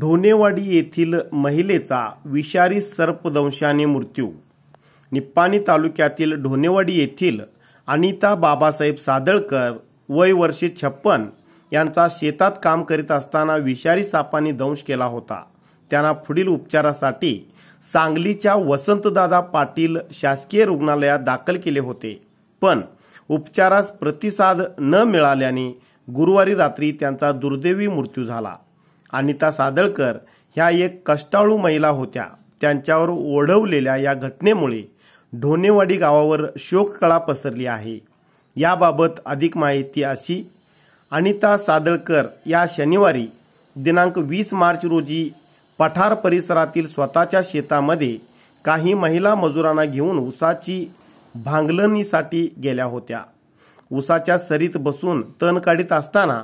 ढोनेवाडी येथील महिलेचा विषारी सर्पदंशाने मृत्यू निप्पाणी तालुक्यातील ढोनेवाडी येथील अनिता बाबासाहेब सादळकर वय वर्षे छप्पन यांचा शेतात काम करीत असताना विषारी सापाने दंश केला होता त्यांना पुढील उपचारासाठी सांगलीच्या वसंतदादा पाटील शासकीय रुग्णालयात दाखल केले होते पण उपचारास प्रतिसाद न मिळाल्याने गुरुवारी रात्री त्यांचा दुर्दैवी मृत्यू झाला अनिता सादळकर ह्या एक कष्टाळू महिला होत्या त्यांच्यावर ओढवलेल्या या घटनेमुळे ढोणेवाडी गावावर शोककळा पसरली आहे याबाबत अधिक माहिती अशी अनिता सादळकर या शनिवारी दिनांक वीस मार्च रोजी पठार परिसरातील स्वतःच्या शेतामध्ये काही महिला मजुरांना घेऊन उसाची भांगलणीसाठी गेल्या होत्या उसाच्या सरीत बसून तण काढीत असताना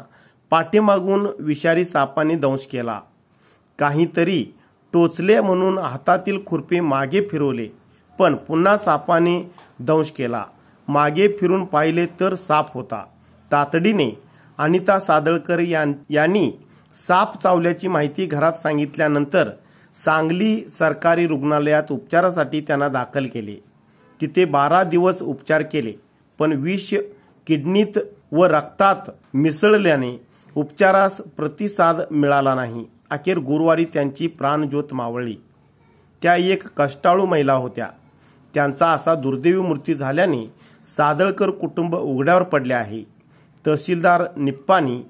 पाठीमागून विषारी सापाने दंश केला काहीतरी टोचले म्हणून हातातील खुरपी मागे फिरवले पण पुन्हा सापाने दंश केला मागे फिरून पाहिले तर साप होता तातडीने अनिता सादळकर यांनी साप चावल्याची माहिती घरात सांगितल्यानंतर सांगली सरकारी रुग्णालयात उपचारासाठी त्यांना दाखल केले तिथे बारा दिवस उपचार केले पण विष किडनीत व रक्तात मिसळल्याने उपचारास प्रतिसाद मिळाला नाही अखेर गुरुवारी त्यांची प्राणज्योत मावळली त्या एक कष्टाळू महिला होत्या त्यांचा असा दुर्दैवी मृत्यू झाल्याने सादळकर कुटुंब उघड्यावर पडले आहे तहसीलदार निप्पानी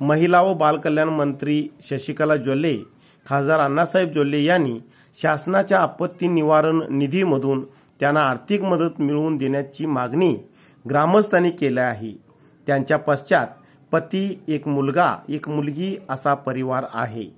महिला व बालकल्याण मंत्री शशिकला जोल्हे खासदार अण्णासाहेब जोल्हे यांनी शासनाच्या आपत्ती निवारण निधीमधून त्यांना आर्थिक मदत मिळवून देण्याची मागणी ग्रामस्थांनी केली आहे त्यांच्या पश्चात पती एक मुलगा एक मुलगी असा परिवार आहे